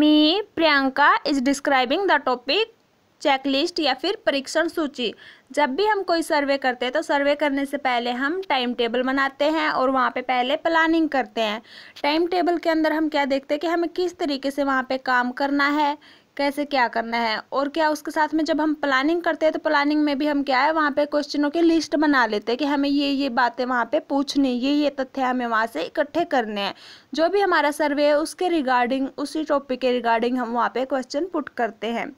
me Priyanka is describing the topic checklist या फिर परीक्षण सूची जब भी हम कोई सर्वे करते हैं तो सर्वे करने से पहले हम टाइम टेबल बनाते हैं और वहाँ पे पहले प्लानिंग करते हैं टाइम टेबल के अंदर हम क्या देखते हैं कि हमें किस तरीके से वहाँ पे काम करना है कैसे क्या करना है और क्या उसके साथ में जब हम प्लानिंग करते हैं तो प्लानिंग में भी हम क्या है वहाँ पे क्वेश्चनों की लिस्ट बना लेते हैं कि हमें ये ये बातें वहाँ पे पूछनी ये ये तथ्य हमें वहाँ से इकट्ठे करने हैं जो भी हमारा सर्वे है उसके रिगार्डिंग उसी टॉपिक के रिगार्डिंग हम वहाँ पे क्वेश्चन पुट करते हैं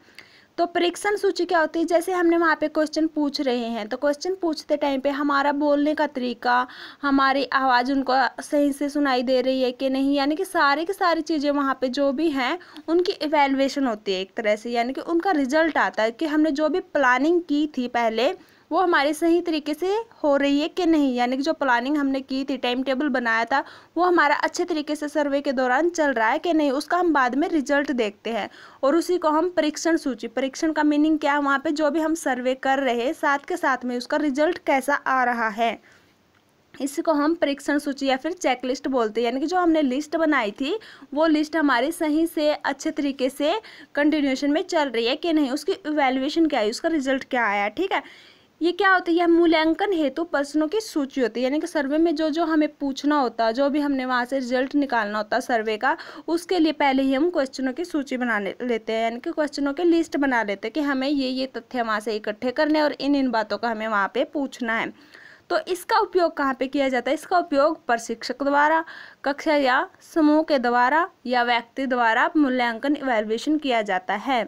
तो परीक्षण सूची क्या होती है जैसे हमने वहाँ पे क्वेश्चन पूछ रहे हैं तो क्वेश्चन पूछते टाइम पे हमारा बोलने का तरीका हमारी आवाज़ उनको सही से सुनाई दे रही है कि नहीं यानी कि सारे की सारी चीज़ें वहाँ पे जो भी हैं उनकी इवेलुएशन होती है एक तरह से यानी कि उनका रिजल्ट आता है कि हमने जो भी प्लानिंग की थी पहले वो हमारी सही तरीके से हो रही है कि नहीं यानी कि जो प्लानिंग हमने की थी टाइम टेबल बनाया था वो हमारा अच्छे तरीके से सर्वे के दौरान चल रहा है कि नहीं उसका हम बाद में रिजल्ट देखते हैं और उसी को हम परीक्षण सूची परीक्षण का मीनिंग क्या है वहाँ पर जो भी हम सर्वे कर रहे साथ के साथ में उसका रिजल्ट कैसा आ रहा है इसको हम परीक्षण सूची या फिर चेकलिस्ट बोलते हैं यानी कि जो हमने लिस्ट बनाई थी वो लिस्ट हमारी सही से अच्छे तरीके से कंटिन्यूशन में चल रही है कि नहीं उसकी इवेल्युएशन क्या है उसका रिजल्ट क्या आया ठीक है ये क्या होता है यह मूल्यांकन हेतु तो प्रश्नों की सूची होती है यानी कि सर्वे में जो जो हमें पूछना होता है जो भी हमने वहाँ से रिजल्ट निकालना होता है सर्वे का उसके लिए पहले ही हम क्वेश्चनों की सूची बना लेते हैं यानी कि क्वेश्चनों के लिस्ट बना लेते हैं कि हमें ये ये तथ्य वहाँ से इकट्ठे करने और इन इन बातों का हमें वहाँ पर पूछना है तो इसका उपयोग कहाँ पे किया जाता है इसका उपयोग प्रशिक्षक द्वारा कक्षा या समूह के द्वारा या व्यक्ति द्वारा मूल्यांकन इवेल्युएशन किया जाता है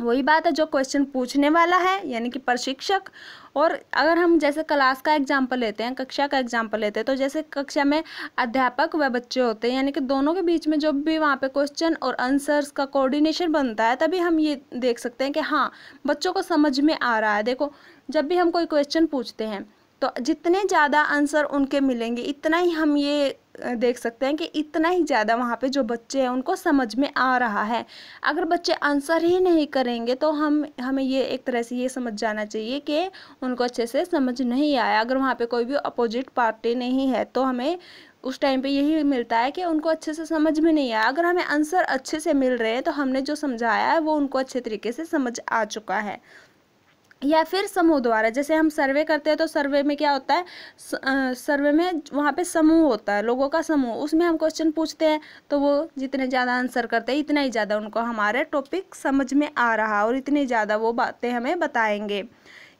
वही बात है जो क्वेश्चन पूछने वाला है यानी कि प्रशिक्षक और अगर हम जैसे क्लास का एग्जाम्पल लेते हैं कक्षा का एग्जाम्पल लेते हैं तो जैसे कक्षा में अध्यापक व बच्चे होते हैं यानी कि दोनों के बीच में जब भी वहाँ पे क्वेश्चन और आंसर्स का कोऑर्डिनेशन बनता है तभी हम ये देख सकते हैं कि हाँ बच्चों को समझ में आ रहा है देखो जब भी हम कोई क्वेश्चन पूछते हैं तो जितने ज़्यादा आंसर उनके मिलेंगे इतना ही हम ये देख सकते हैं कि इतना ही ज़्यादा वहाँ पे जो बच्चे हैं उनको समझ में आ रहा है अगर बच्चे आंसर ही नहीं करेंगे तो हम हमें ये एक तरह से ये समझ जाना चाहिए कि उनको अच्छे से समझ नहीं आया अगर वहाँ पे कोई भी अपोजिट पार्टी नहीं है तो हमें उस टाइम पे यही मिलता है कि उनको अच्छे से समझ में नहीं आया अगर हमें आंसर अच्छे से मिल रहे हैं तो हमने जो समझाया है वो उनको अच्छे तरीके से समझ आ चुका है या फिर समूह द्वारा जैसे हम सर्वे करते हैं तो सर्वे में क्या होता है स, आ, सर्वे में वहाँ पे समूह होता है लोगों का समूह उसमें हम क्वेश्चन पूछते हैं तो वो जितने ज़्यादा आंसर करते हैं इतना ही ज़्यादा उनको हमारे टॉपिक समझ में आ रहा और इतनी ज़्यादा वो बातें हमें बताएंगे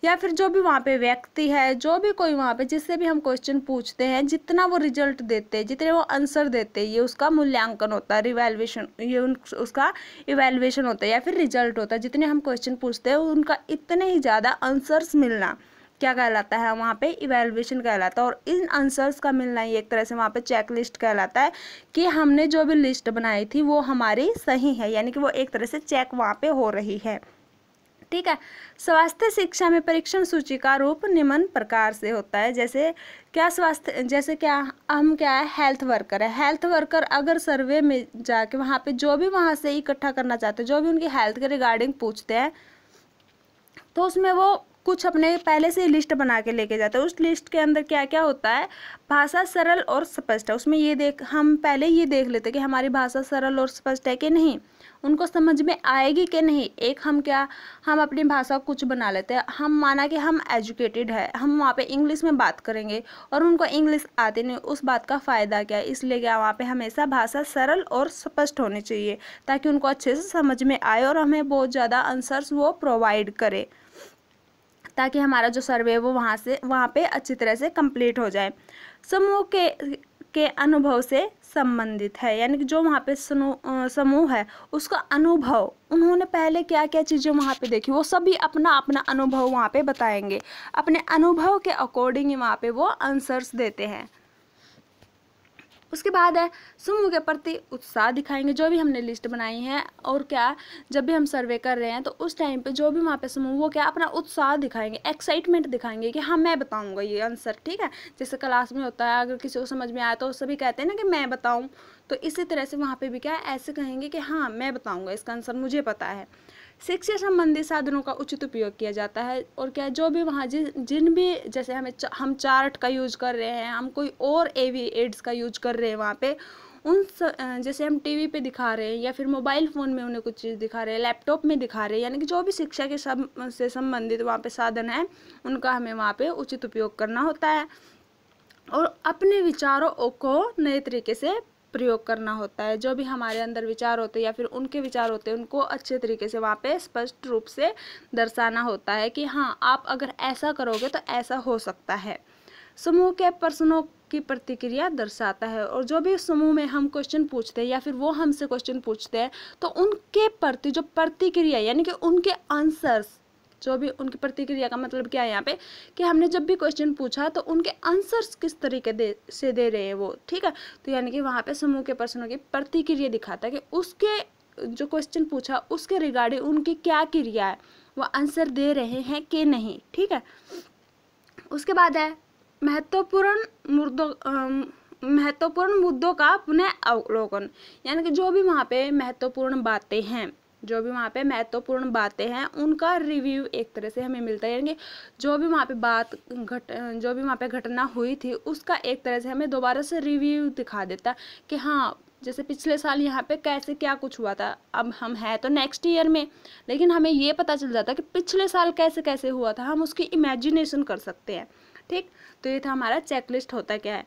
या फिर जो भी वहाँ पे व्यक्ति है जो भी कोई वहाँ पे जिससे भी हम क्वेश्चन पूछते हैं जितना वो रिजल्ट देते हैं जितने वो आंसर देते हैं ये उसका मूल्यांकन होता है रिवेलुएशन ये उन उसका इवेलुएशन होता है या फिर रिजल्ट होता है जितने हम क्वेश्चन पूछते हैं उनका इतने ही ज़्यादा आंसर्स मिलना क्या कहलाता है वहाँ पे इवेल्यूशन कहलाता है और इन आंसर्स का मिलना ही एक तरह से वहाँ पे चेक लिस्ट कहलाता है कि हमने जो भी लिस्ट बनाई थी वो हमारी सही है यानी कि वो एक तरह से चेक वहाँ पे हो रही है ठीक है स्वास्थ्य शिक्षा में परीक्षण सूची का रूप निम्न प्रकार से होता है जैसे क्या स्वास्थ्य जैसे क्या हम क्या है हेल्थ वर्कर है हेल्थ वर्कर अगर सर्वे में जाके वहाँ पे जो भी वहाँ से इकट्ठा करना चाहते हैं जो भी उनकी हेल्थ के रिगार्डिंग पूछते हैं तो उसमें वो कुछ अपने पहले से लिस्ट बना के लेके जाते हैं उस लिस्ट के अंदर क्या क्या होता है भाषा सरल और स्पष्ट है उसमें ये देख हम पहले ये देख लेते हैं कि हमारी भाषा सरल और स्पष्ट है कि नहीं उनको समझ में आएगी कि नहीं एक हम क्या हम अपनी भाषा कुछ बना लेते हैं हम माना कि हम एजुकेटेड है हम वहाँ पे इंग्लिश में बात करेंगे और उनको इंग्लिश आती नहीं उस बात का फ़ायदा क्या है इसलिए क्या वहाँ पर हमेशा भाषा सरल और स्पष्ट होनी चाहिए ताकि उनको अच्छे से समझ में आए और हमें बहुत ज़्यादा आंसर्स वो प्रोवाइड करे ताकि हमारा जो सर्वे है वो वहाँ से वहाँ पे अच्छी तरह से कंप्लीट हो जाए समूह के के अनुभव से संबंधित है यानी कि जो वहाँ पे समूह है उसका अनुभव उन्होंने पहले क्या क्या चीज़ें वहाँ पे देखी वो सभी अपना अपना अनुभव वहाँ पे बताएंगे अपने अनुभव के अकॉर्डिंग वहाँ पे वो आंसर्स देते हैं उसके बाद है समूह के प्रति उत्साह दिखाएंगे जो भी हमने लिस्ट बनाई है और क्या जब भी हम सर्वे कर रहे हैं तो उस टाइम पे जो भी वहाँ पे समूह वो क्या अपना उत्साह दिखाएंगे एक्साइटमेंट दिखाएंगे कि हाँ मैं बताऊँगा ये आंसर ठीक है जैसे क्लास में होता है अगर किसी को समझ में आया तो सभी कहते हैं ना कि मैं बताऊँ तो इसी तरह से वहाँ पर भी क्या ऐसे कहेंगे कि हाँ मैं बताऊँगा इसका आंसर मुझे पता है शिक्षा संबंधी साधनों का उचित उपयोग किया जाता है और क्या जो भी वहाँ जिन जिन भी जैसे हमें चा, हम चार्ट का यूज कर रहे हैं हम कोई और एवी एड्स का यूज कर रहे हैं वहाँ पे उन स, जैसे हम टीवी पे दिखा रहे हैं या फिर मोबाइल फ़ोन में उन्हें कुछ चीज़ दिखा रहे हैं लैपटॉप में दिखा रहे हैं यानी कि जो भी शिक्षा के सब से संबंधित वहाँ पे साधन है उनका हमें वहाँ पे उचित उपयोग करना होता है और अपने विचारों को नए तरीके से प्रयोग करना होता है जो भी हमारे अंदर विचार होते हैं या फिर उनके विचार होते हैं उनको अच्छे तरीके से वहाँ पे स्पष्ट रूप से दर्शाना होता है कि हाँ आप अगर ऐसा करोगे तो ऐसा हो सकता है समूह के पर्सनों की प्रतिक्रिया दर्शाता है और जो भी समूह में हम क्वेश्चन पूछते हैं या फिर वो हमसे क्वेश्चन पूछते हैं तो उनके प्रति जो प्रतिक्रिया यानी कि उनके आंसर्स जो भी उनकी प्रतिक्रिया का मतलब क्या है यहाँ पे कि हमने जब भी क्वेश्चन पूछा तो उनके आंसर्स किस तरीके दे से दे रहे हैं वो ठीक है तो यानी कि वहाँ पे समूह के प्रश्नों की प्रतिक्रिया दिखाता है कि उसके जो क्वेश्चन पूछा उसके रिगार्डिंग उनकी क्या क्रिया है वो आंसर दे रहे हैं कि नहीं ठीक है उसके बाद है महत्वपूर्ण मुद्दों महत्वपूर्ण मुद्दों का पुनः अवलोकन यानी कि जो भी वहाँ पे महत्वपूर्ण बातें हैं जो भी वहाँ पे महत्वपूर्ण बातें हैं उनका रिव्यू एक तरह से हमें मिलता है यानी जो भी वहाँ पे बात घट जो भी वहाँ पे घटना हुई थी उसका एक तरह से हमें दोबारा से रिव्यू दिखा देता कि हाँ जैसे पिछले साल यहाँ पे कैसे क्या कुछ हुआ था अब हम हैं तो नेक्स्ट ईयर में लेकिन हमें ये पता चल जाता कि पिछले साल कैसे कैसे हुआ था हम उसकी इमेजिनेशन कर सकते हैं ठीक तो ये था हमारा चेकलिस्ट होता क्या है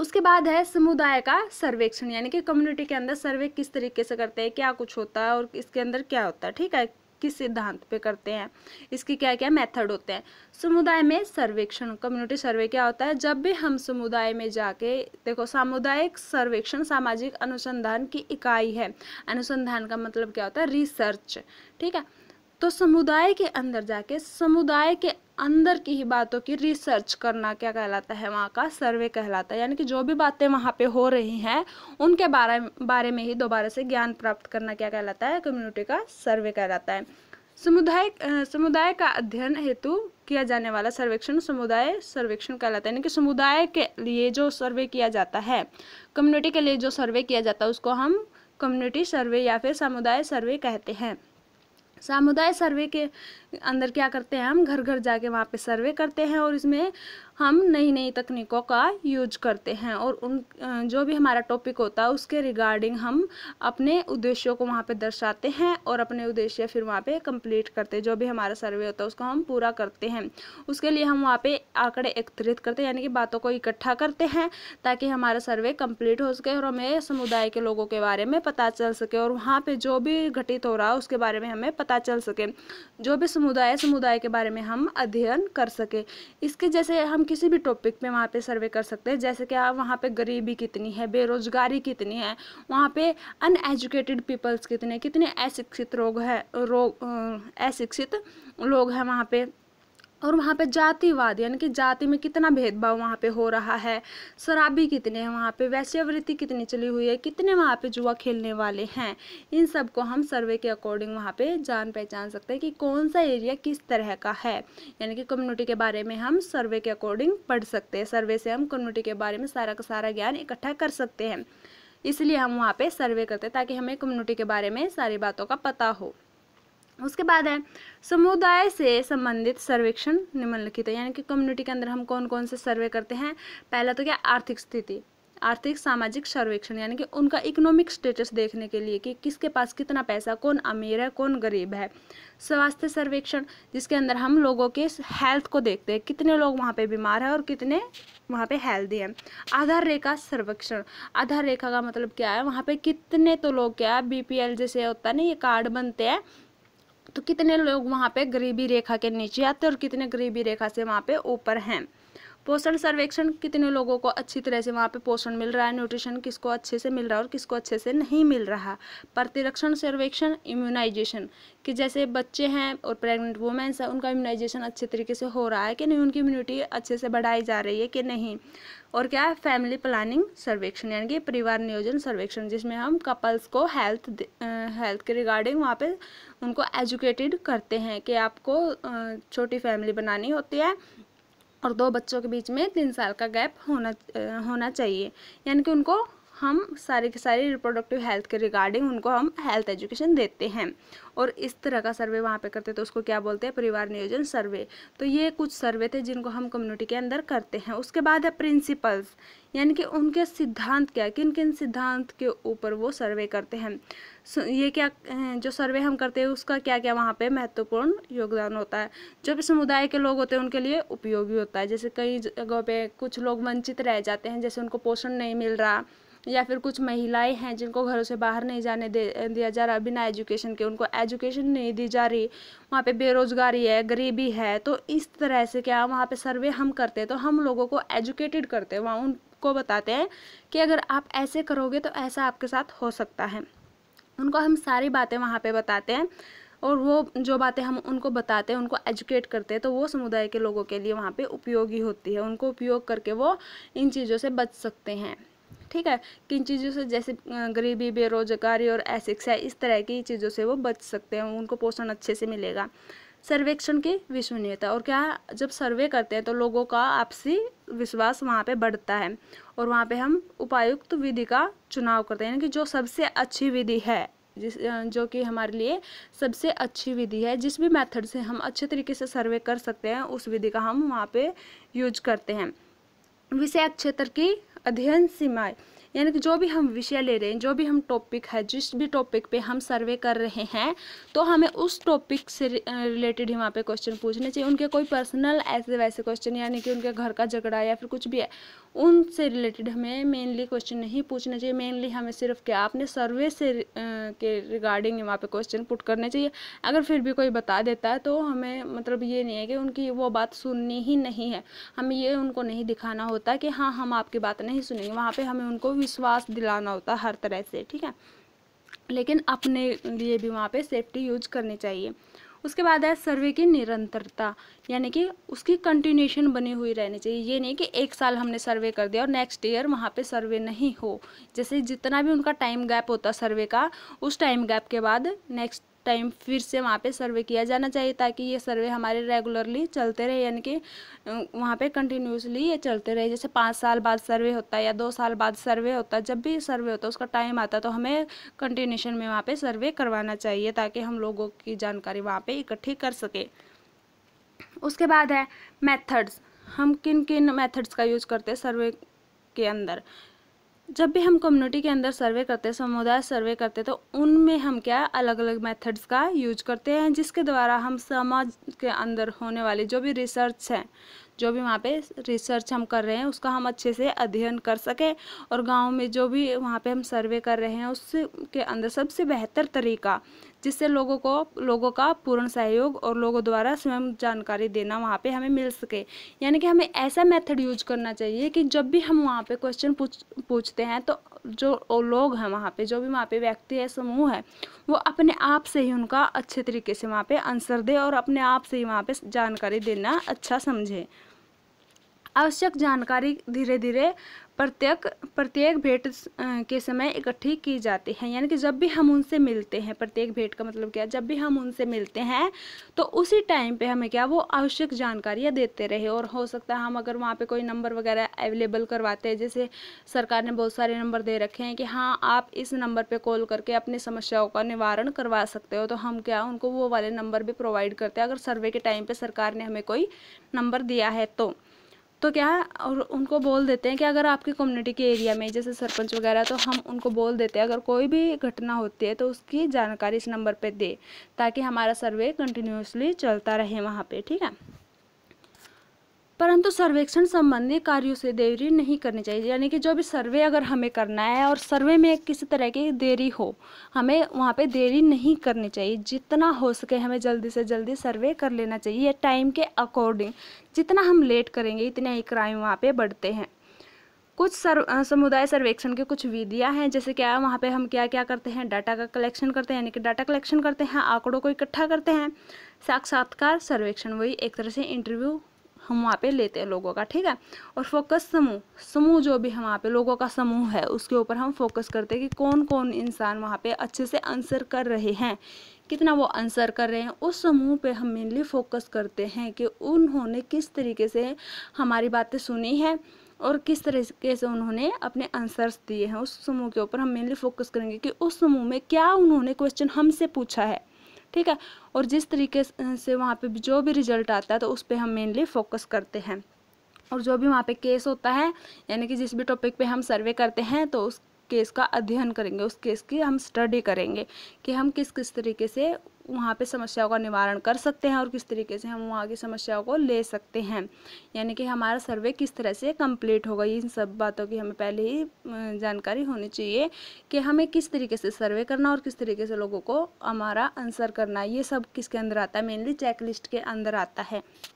उसके बाद है समुदाय का सर्वेक्षण यानी कि कम्युनिटी के अंदर सर्वे किस तरीके से करते हैं क्या कुछ होता है और इसके अंदर क्या होता है ठीक है किस सिद्धांत पे करते हैं इसके क्या क्या मेथड होते हैं समुदाय में सर्वेक्षण कम्युनिटी सर्वे क्या होता है जब भी हम समुदाय में जाके देखो सामुदायिक सर्वेक्षण सामाजिक अनुसंधान की इकाई है अनुसंधान का मतलब क्या होता है रिसर्च ठीक है तो समुदाय के अंदर जाके समुदाय के अंदर की ही बातों की रिसर्च करना क्या कहलाता है वहाँ का सर्वे कहलाता है यानी कि जो भी बातें वहाँ पे हो रही हैं उनके बारे बारे में ही दोबारा से ज्ञान प्राप्त करना क्या कहलाता है कम्युनिटी का सर्वे कहलाता है समुदाय समुदाय का अध्ययन हेतु किया जाने वाला सर्वेक्षण समुदाय सर्वेक्षण कहलाता है यानी कि समुदाय के लिए जो सर्वे किया जाता है कम्युनिटी के लिए जो सर्वे किया जाता है उसको हम कम्युनिटी सर्वे या फिर समुदाय सर्वे कहते हैं सामुदाय सर्वे के अंदर क्या करते हैं हम घर घर जाके वहाँ पे सर्वे करते हैं और इसमें हम नई नई तकनीकों का यूज करते हैं और उन जो भी हमारा टॉपिक होता है उसके रिगार्डिंग हम अपने उद्देश्यों को वहाँ पे दर्शाते हैं और अपने उद्देश्य फिर वहाँ पे कंप्लीट करते हैं जो भी हमारा सर्वे होता है उसको हम पूरा करते हैं उसके लिए हम वहाँ पे आंकड़े एकत्रित करते हैं यानी कि बातों को इकट्ठा करते हैं ताकि हमारा सर्वे कम्प्लीट हो सके और हमें समुदाय के लोगों के बारे में पता चल सके और वहाँ पर जो भी घटित हो रहा है उसके बारे में हमें पता चल सके जो भी समुदाय समुदाय के बारे में हम अध्ययन कर सके इसके जैसे हम किसी भी टॉपिक पे वहाँ पे सर्वे कर सकते हैं जैसे कि आप वहाँ पे गरीबी कितनी है बेरोजगारी कितनी है वहाँ पे अनएजुकेटेड पीपल्स कितने कितने अशिक्षित रोग है रोग अशिक्षित लोग हैं वहाँ पे और वहाँ पे जातिवाद यानी कि जाति में कितना भेदभाव वहाँ पे हो रहा है शराबी कितने हैं वहाँ पे वैश्यवृत्ति कितनी चली हुई है कितने वहाँ पे जुआ खेलने वाले हैं इन सब को हम सर्वे के अकॉर्डिंग वहाँ पे जान पहचान सकते हैं कि कौन सा एरिया किस तरह का है यानी कि कम्युनिटी के बारे में हम सर्वे के अकॉर्डिंग पढ़ सकते हैं सर्वे से हम कम्युनिटी के बारे में सारा का सारा ज्ञान इकट्ठा कर सकते हैं इसलिए हम वहाँ पर सर्वे करते हैं ताकि हमें कम्युनिटी के बारे में सारी बातों का पता हो उसके बाद है समुदाय से संबंधित सर्वेक्षण निम्नलिखित है यानी कि कम्युनिटी के अंदर हम कौन कौन से सर्वे करते हैं पहला तो क्या आर्थिक स्थिति आर्थिक सामाजिक सर्वेक्षण यानी कि उनका इकोनॉमिक स्टेटस देखने के लिए कि किसके पास कितना पैसा कौन अमीर है कौन गरीब है स्वास्थ्य सर्वेक्षण जिसके अंदर हम लोगों के हेल्थ को देखते हैं कितने लोग वहाँ पे बीमार हैं और कितने वहाँ पे हेल्दी हैं आधार रेखा सर्वेक्षण आधार रेखा का मतलब क्या है वहाँ पर कितने तो लोग क्या है बीपीएल जैसे होता है ना ये कार्ड बनते हैं तो कितने लोग वहाँ पे गरीबी रेखा के नीचे आते हैं और कितने गरीबी रेखा से वहाँ पे ऊपर हैं पोषण सर्वेक्षण कितने लोगों को अच्छी तरह से वहाँ पे पोषण मिल रहा है न्यूट्रिशन किसको अच्छे से मिल रहा है और किसको अच्छे से नहीं मिल रहा प्रतिरक्षण सर्वेक्षण इम्यूनाइजेशन कि जैसे बच्चे हैं और प्रेग्नेंट वुमेंस हैं उनका इम्यूनाइजेशन अच्छे तरीके से हो रहा है कि नहीं उनकी इम्यूनिटी अच्छे से बढ़ाई जा रही है कि नहीं और क्या है फैमिली प्लानिंग सर्वेक्षण यानी कि परिवार नियोजन सर्वेक्षण जिसमें हम कपल्स को हेल्थ हेल्थ के रिगार्डिंग वहाँ पे उनको एजुकेटेड करते हैं कि आपको छोटी फैमिली बनानी होती है और दो बच्चों के बीच में तीन साल का गैप होना होना चाहिए यानी कि उनको हम सारे के सारे रिप्रोडक्टिव हेल्थ के रिगार्डिंग उनको हम हेल्थ एजुकेशन देते हैं और इस तरह का सर्वे वहाँ पे करते हैं तो उसको क्या बोलते हैं परिवार नियोजन सर्वे तो ये कुछ सर्वे थे जिनको हम कम्युनिटी के अंदर करते हैं उसके बाद है प्रिंसिपल्स यानी कि उनके सिद्धांत क्या किन किन सिद्धांत के ऊपर वो सर्वे करते हैं ये क्या जो सर्वे हम करते हैं उसका क्या क्या वहाँ पर महत्वपूर्ण योगदान होता है जो भी समुदाय के लोग होते हैं उनके लिए उपयोगी होता है जैसे कई जगहों पर कुछ लोग वंचित रह जाते हैं जैसे उनको पोषण नहीं मिल रहा या फिर कुछ महिलाएं हैं जिनको घरों से बाहर नहीं जाने दे दिया जा रहा बिना एजुकेशन के उनको एजुकेशन नहीं दी जा रही वहाँ पे बेरोज़गारी है गरीबी है तो इस तरह से क्या वहाँ पे सर्वे हम करते हैं तो हम लोगों को एजुकेटेड करते हैं वहाँ उनको बताते हैं कि अगर आप ऐसे करोगे तो ऐसा आपके साथ हो सकता है उनको हम सारी बातें वहाँ पर बताते हैं और वो जो बातें हम उनको बताते हैं उनको एजुकेट करते हैं तो वो समुदाय के लोगों के लिए वहाँ पे उपयोगी होती है उनको उपयोग करके वो इन चीज़ों से बच सकते हैं ठीक है किन चीज़ों से जैसे गरीबी बेरोजगारी और अशिक्षा इस तरह की चीज़ों से वो बच सकते हैं उनको पोषण अच्छे से मिलेगा सर्वेक्षण की विश्वनीयता और क्या जब सर्वे करते हैं तो लोगों का आपसी विश्वास वहाँ पे बढ़ता है और वहाँ पे हम उपायुक्त विधि का चुनाव करते हैं यानी कि जो सबसे अच्छी विधि है जिस जो कि हमारे लिए सबसे अच्छी विधि है जिस भी मेथड से हम अच्छे तरीके से सर्वे कर सकते हैं उस विधि का हम वहाँ पे यूज करते हैं विषय क्षेत्र की अध्ययन सीमाएं यानी कि जो भी हम विषय ले रहे हैं जो भी हम टॉपिक है जिस भी टॉपिक पे हम सर्वे कर रहे हैं तो हमें उस टॉपिक से रिलेटेड ही वहाँ पे क्वेश्चन पूछने चाहिए उनके कोई पर्सनल ऐसे वैसे क्वेश्चन यानी कि उनके घर का झगड़ा या फिर कुछ भी है उनसे रिलेटेड हमें मेनली क्वेश्चन नहीं पूछने चाहिए मेनली हमें सिर्फ क्या आपने सर्वे से के रिगार्डिंग वहाँ पर क्वेश्चन पुट करने चाहिए अगर फिर भी कोई बता देता है तो हमें मतलब ये नहीं है कि उनकी वो बात सुननी ही नहीं है हमें ये उनको नहीं दिखाना होता कि हाँ हम आपकी बात नहीं सुनेंगे वहाँ पर हमें उनको विश्वास दिलाना होता है हर तरह से ठीक है लेकिन अपने लिए भी वहाँ पे सेफ्टी यूज करनी चाहिए उसके बाद है सर्वे की निरंतरता यानी कि उसकी कंटिन्यूशन बनी हुई रहनी चाहिए ये नहीं कि एक साल हमने सर्वे कर दिया और नेक्स्ट ईयर वहाँ पे सर्वे नहीं हो जैसे जितना भी उनका टाइम गैप होता सर्वे का उस टाइम गैप के बाद नेक्स्ट टाइम फिर से वहाँ पे सर्वे किया जाना चाहिए ताकि ये सर्वे हमारे रेगुलरली चलते रहे यानी कि वहाँ पे कंटिन्यूसली ये चलते रहे जैसे पाँच साल बाद सर्वे होता है या दो साल बाद सर्वे होता है जब भी सर्वे होता है उसका टाइम आता तो हमें कंटिन्यूशन में वहाँ पर सर्वे करवाना चाहिए ताकि हम लोगों की जानकारी वहाँ पर इकट्ठी कर सके उसके बाद है मैथड्स हम किन किन मैथड्स का यूज़ करते हैं सर्वे के अंदर जब भी हम कम्युनिटी के अंदर सर्वे करते हैं समुदाय सर्वे करते हैं तो उनमें हम क्या अलग अलग मेथड्स का यूज करते हैं जिसके द्वारा हम समाज के अंदर होने वाली जो भी रिसर्च है जो भी वहाँ पे रिसर्च हम कर रहे हैं उसका हम अच्छे से अध्ययन कर सकें और गांव में जो भी वहाँ पे हम सर्वे कर रहे हैं उसके अंदर सबसे बेहतर तरीका जिससे लोगों को लोगों का पूर्ण सहयोग और लोगों द्वारा स्वयं जानकारी देना वहाँ पे हमें मिल सके यानी कि हमें ऐसा मेथड यूज करना चाहिए कि जब भी हम वहाँ पे क्वेश्चन पूछ पूछते हैं तो जो लोग हैं वहाँ पे जो भी वहाँ पे व्यक्ति है समूह है वो अपने आप से ही उनका अच्छे तरीके से वहाँ पर आंसर दे और अपने आप से ही वहाँ पर जानकारी देना अच्छा समझे आवश्यक जानकारी धीरे धीरे प्रत्येक प्रत्येक भेंट के समय इकट्ठी की जाती है यानी कि जब भी हम उनसे मिलते हैं प्रत्येक भेंट का मतलब क्या जब भी हम उनसे मिलते हैं तो उसी टाइम पे हमें क्या वो आवश्यक जानकारियाँ देते रहे और हो सकता है हम अगर वहाँ पे कोई नंबर वगैरह अवेलेबल करवाते हैं जैसे सरकार ने बहुत सारे नंबर दे रखे हैं कि हाँ आप इस नंबर पर कॉल करके अपनी समस्याओं का निवारण करवा सकते हो तो हम क्या उनको वो वाले नंबर भी प्रोवाइड करते हैं अगर सर्वे के टाइम पर सरकार ने हमें कोई नंबर दिया है तो तो क्या है और उनको बोल देते हैं कि अगर आपकी कम्युनिटी के एरिया में जैसे सरपंच वगैरह तो हम उनको बोल देते हैं अगर कोई भी घटना होती है तो उसकी जानकारी इस नंबर पर दे ताकि हमारा सर्वे कंटिन्यूसली चलता रहे वहाँ पर ठीक है परंतु सर्वेक्षण संबंधी कार्यों से देरी नहीं करनी चाहिए यानी कि जो भी सर्वे अगर हमें करना है और सर्वे में किसी तरह की देरी हो हमें वहाँ पे देरी नहीं करनी चाहिए जितना हो सके हमें जल्दी से जल्दी सर्वे कर लेना चाहिए टाइम के अकॉर्डिंग जितना हम लेट करेंगे इतने ही क्राइम वहाँ पर बढ़ते हैं कुछ सर समुदाय सर्वेक्षण के कुछ विधियाँ हैं जैसे क्या वहाँ पे हम क्या क्या करते हैं डाटा का कलेक्शन करते हैं यानी कि डाटा कलेक्शन करते हैं आंकड़ों को इकट्ठा करते हैं साक्षात्कार सर्वेक्षण वही एक तरह से इंटरव्यू हम वहाँ पे लेते हैं लोगों का ठीक है और फोकस समूह समूह जो भी हम वहाँ पे लोगों का समूह है उसके ऊपर हम फोकस करते हैं कि कौन कौन इंसान वहाँ पे अच्छे से आंसर कर रहे हैं कितना वो आंसर कर रहे हैं उस समूह पे हम मेनली फोकस करते हैं कि उन्होंने किस तरीके से हमारी बातें सुनी है और किस तरीके से उन्होंने अपने आंसर्स दिए हैं उस समूह के ऊपर हम मेनली फोकस करेंगे कि उस समूह में क्या उन्होंने क्वेश्चन हमसे पूछा है ठीक है और जिस तरीके से वहाँ पे जो भी रिजल्ट आता है तो उस पर हम मेनली फोकस करते हैं और जो भी वहाँ पे केस होता है यानी कि जिस भी टॉपिक पे हम सर्वे करते हैं तो उस केस का अध्ययन करेंगे उस केस की हम स्टडी करेंगे कि हम किस किस तरीके से वहाँ पे समस्याओं का निवारण कर सकते हैं और किस तरीके से हम वहाँ की समस्याओं को ले सकते हैं यानी कि हमारा सर्वे किस तरह से कंप्लीट होगा इन सब बातों की हमें पहले ही जानकारी होनी चाहिए कि हमें किस तरीके से सर्वे करना और किस तरीके से लोगों को हमारा आंसर करना ये सब किसके अंदर आता है मेनली चेक लिस्ट के अंदर आता है